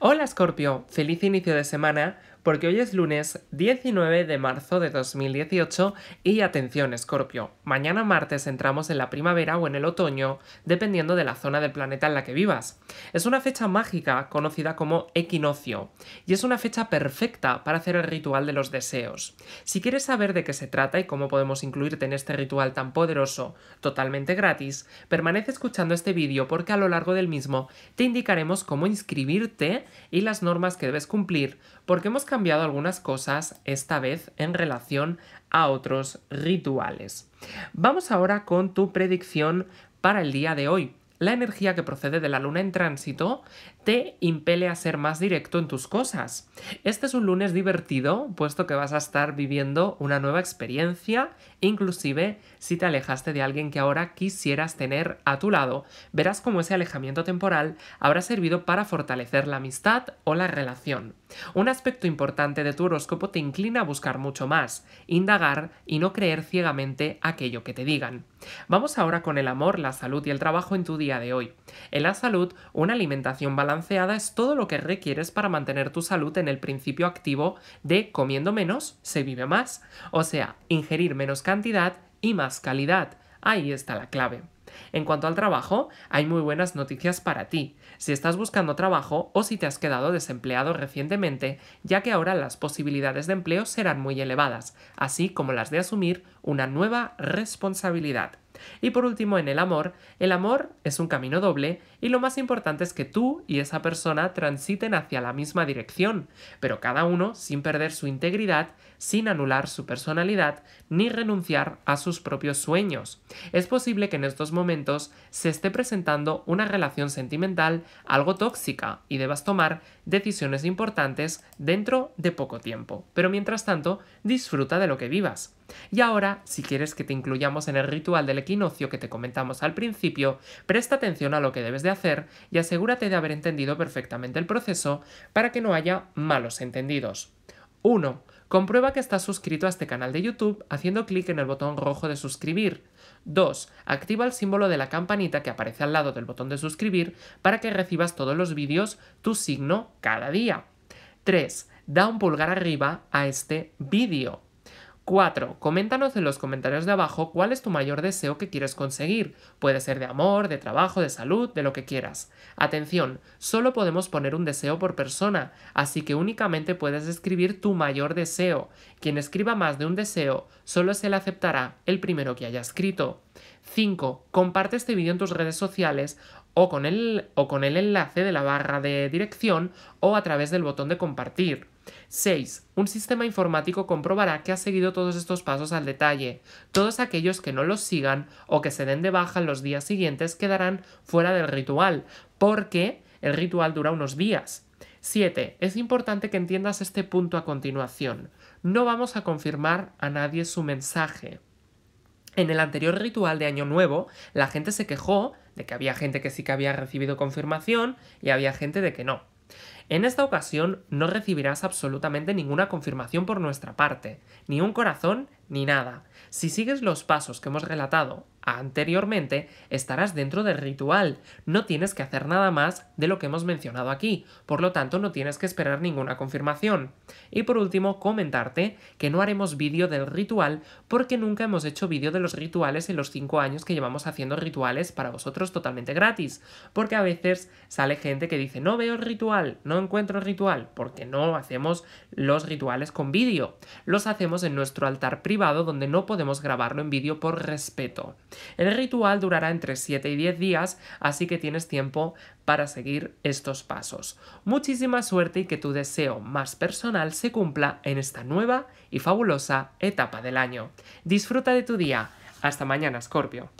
Hola Scorpio, feliz inicio de semana porque hoy es lunes 19 de marzo de 2018 y atención Escorpio, mañana martes entramos en la primavera o en el otoño, dependiendo de la zona del planeta en la que vivas. Es una fecha mágica conocida como equinoccio y es una fecha perfecta para hacer el ritual de los deseos. Si quieres saber de qué se trata y cómo podemos incluirte en este ritual tan poderoso, totalmente gratis, permanece escuchando este vídeo porque a lo largo del mismo te indicaremos cómo inscribirte y las normas que debes cumplir, porque hemos cambiado algunas cosas esta vez en relación a otros rituales. Vamos ahora con tu predicción para el día de hoy la energía que procede de la luna en tránsito te impele a ser más directo en tus cosas. Este es un lunes divertido, puesto que vas a estar viviendo una nueva experiencia, inclusive si te alejaste de alguien que ahora quisieras tener a tu lado. Verás cómo ese alejamiento temporal habrá servido para fortalecer la amistad o la relación. Un aspecto importante de tu horóscopo te inclina a buscar mucho más, indagar y no creer ciegamente aquello que te digan. Vamos ahora con el amor, la salud y el trabajo en tu día de hoy. En la salud, una alimentación balanceada es todo lo que requieres para mantener tu salud en el principio activo de comiendo menos se vive más, o sea, ingerir menos cantidad y más calidad. Ahí está la clave. En cuanto al trabajo, hay muy buenas noticias para ti, si estás buscando trabajo o si te has quedado desempleado recientemente, ya que ahora las posibilidades de empleo serán muy elevadas, así como las de asumir una nueva responsabilidad. Y por último, en el amor, el amor es un camino doble y lo más importante es que tú y esa persona transiten hacia la misma dirección, pero cada uno sin perder su integridad, sin anular su personalidad, ni renunciar a sus propios sueños. Es posible que en estos momentos se esté presentando una relación sentimental algo tóxica y debas tomar decisiones importantes dentro de poco tiempo, pero mientras tanto disfruta de lo que vivas. Y ahora, si quieres que te incluyamos en el ritual del equinoccio que te comentamos al principio, presta atención a lo que debes de hacer y asegúrate de haber entendido perfectamente el proceso para que no haya malos entendidos. 1. Comprueba que estás suscrito a este canal de YouTube haciendo clic en el botón rojo de suscribir. 2. Activa el símbolo de la campanita que aparece al lado del botón de suscribir para que recibas todos los vídeos tu signo cada día. 3. Da un pulgar arriba a este vídeo. 4. Coméntanos en los comentarios de abajo cuál es tu mayor deseo que quieres conseguir. Puede ser de amor, de trabajo, de salud, de lo que quieras. Atención, solo podemos poner un deseo por persona, así que únicamente puedes escribir tu mayor deseo. Quien escriba más de un deseo, solo se le aceptará el primero que haya escrito. 5. Comparte este vídeo en tus redes sociales o con, el, o con el enlace de la barra de dirección o a través del botón de compartir. 6. Un sistema informático comprobará que ha seguido todos estos pasos al detalle. Todos aquellos que no los sigan o que se den de baja los días siguientes quedarán fuera del ritual, porque el ritual dura unos días. 7. Es importante que entiendas este punto a continuación. No vamos a confirmar a nadie su mensaje. En el anterior ritual de Año Nuevo, la gente se quejó de que había gente que sí que había recibido confirmación y había gente de que no. En esta ocasión no recibirás absolutamente ninguna confirmación por nuestra parte, ni un corazón, ni nada. Si sigues los pasos que hemos relatado anteriormente, estarás dentro del ritual. No tienes que hacer nada más de lo que hemos mencionado aquí, por lo tanto no tienes que esperar ninguna confirmación. Y por último, comentarte que no haremos vídeo del ritual porque nunca hemos hecho vídeo de los rituales en los 5 años que llevamos haciendo rituales para vosotros totalmente gratis, porque a veces sale gente que dice no veo el ritual, no Encuentro encuentro ritual? Porque no hacemos los rituales con vídeo. Los hacemos en nuestro altar privado donde no podemos grabarlo en vídeo por respeto. El ritual durará entre 7 y 10 días, así que tienes tiempo para seguir estos pasos. Muchísima suerte y que tu deseo más personal se cumpla en esta nueva y fabulosa etapa del año. Disfruta de tu día. Hasta mañana, Scorpio.